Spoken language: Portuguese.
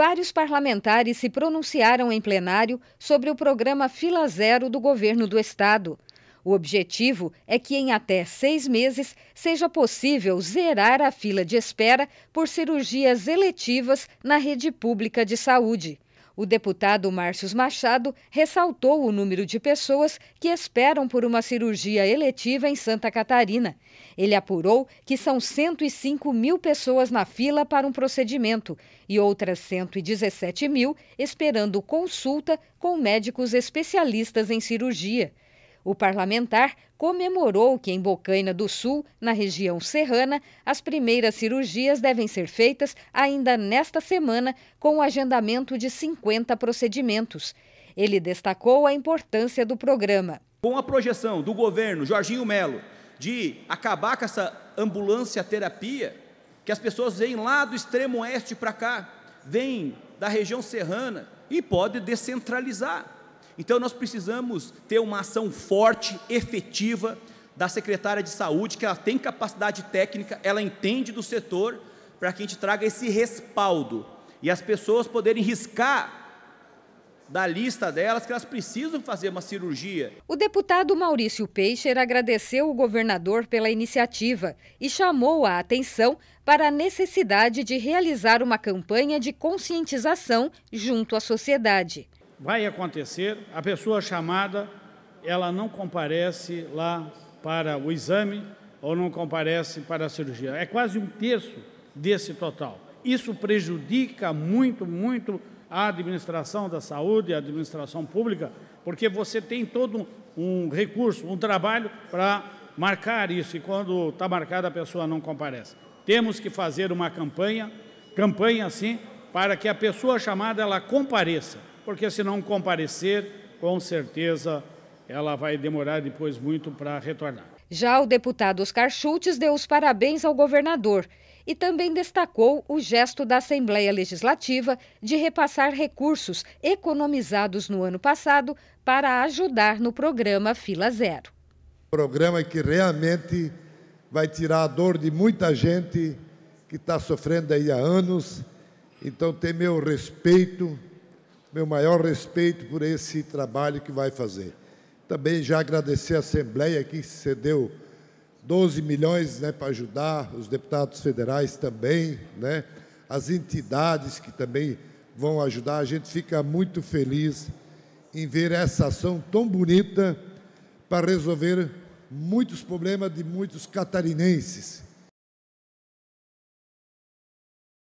vários parlamentares se pronunciaram em plenário sobre o programa Fila Zero do governo do Estado. O objetivo é que em até seis meses seja possível zerar a fila de espera por cirurgias eletivas na rede pública de saúde. O deputado Márcios Machado ressaltou o número de pessoas que esperam por uma cirurgia eletiva em Santa Catarina. Ele apurou que são 105 mil pessoas na fila para um procedimento e outras 117 mil esperando consulta com médicos especialistas em cirurgia. O parlamentar comemorou que em Bocaina do Sul, na região serrana, as primeiras cirurgias devem ser feitas ainda nesta semana, com o agendamento de 50 procedimentos. Ele destacou a importância do programa. Com a projeção do governo Jorginho Melo de acabar com essa ambulância terapia, que as pessoas vêm lá do extremo oeste para cá, vêm da região serrana e pode descentralizar. Então nós precisamos ter uma ação forte, efetiva da secretária de saúde, que ela tem capacidade técnica, ela entende do setor, para que a gente traga esse respaldo e as pessoas poderem riscar da lista delas que elas precisam fazer uma cirurgia. O deputado Maurício Peixer agradeceu o governador pela iniciativa e chamou a atenção para a necessidade de realizar uma campanha de conscientização junto à sociedade vai acontecer, a pessoa chamada, ela não comparece lá para o exame ou não comparece para a cirurgia. É quase um terço desse total. Isso prejudica muito, muito a administração da saúde, a administração pública, porque você tem todo um recurso, um trabalho para marcar isso, e quando está marcado a pessoa não comparece. Temos que fazer uma campanha, campanha sim, para que a pessoa chamada ela compareça porque se não comparecer, com certeza ela vai demorar depois muito para retornar. Já o deputado Oscar Schultz deu os parabéns ao governador e também destacou o gesto da Assembleia Legislativa de repassar recursos economizados no ano passado para ajudar no programa Fila Zero. Programa que realmente vai tirar a dor de muita gente que está sofrendo aí há anos. Então, tem meu respeito meu maior respeito por esse trabalho que vai fazer. Também já agradecer à Assembleia que cedeu 12 milhões né, para ajudar os deputados federais também, né, as entidades que também vão ajudar. A gente fica muito feliz em ver essa ação tão bonita para resolver muitos problemas de muitos catarinenses